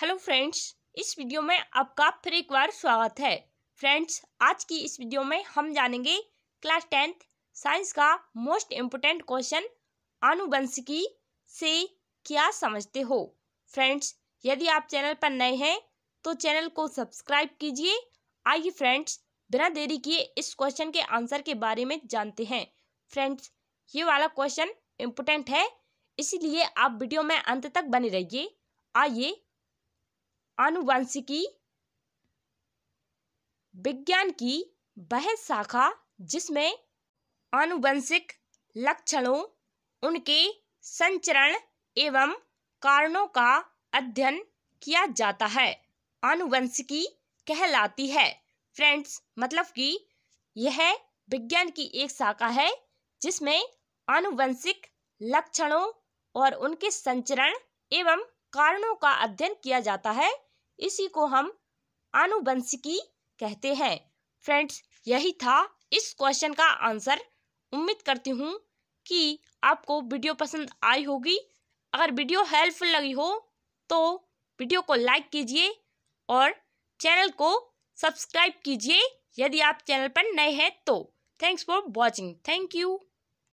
hello friends इस video में आपका फिर एक बार स्वागत है फ्रेंड्स आज की इस वीडियो में हम जानेंगे क्लास टेंथ साइंस का मोस्ट इम्पोर्टेंट क्वेश्चन आनुवंशिकी से क्या समझते हो फ्रेंड्स यदि आप चैनल पर नए हैं तो चैनल को सब्सक्राइब कीजिए आइए फ्रेंड्स बिना देरी किए इस क्वेश्चन के आंसर के बारे में जानते हैं फ्रेंड्स ये वाला क्वेश्चन इम्पोर्टेंट है इसीलिए आप वीडियो में अंत तक बने रहिए आइए आनुवंशिकी विज्ञान की वह शाखा जिसमें आनुवंशिक लक्षणों उनके संचरण एवं कारणों का अध्ययन किया जाता है आनुवंशिकी कहलाती है फ्रेंड्स मतलब कि यह विज्ञान की एक शाखा है जिसमें आनुवंशिक लक्षणों और उनके संचरण एवं कारणों का अध्ययन किया जाता है इसी को हम आनुवंशिकी कहते हैं फ्रेंड्स यही था इस क्वेश्चन का आंसर उम्मीद करती हूँ कि आपको वीडियो पसंद आई होगी अगर वीडियो हेल्पफुल लगी हो तो वीडियो को लाइक कीजिए और चैनल को सब्सक्राइब कीजिए यदि आप चैनल पर नए हैं तो thanks for watching thank you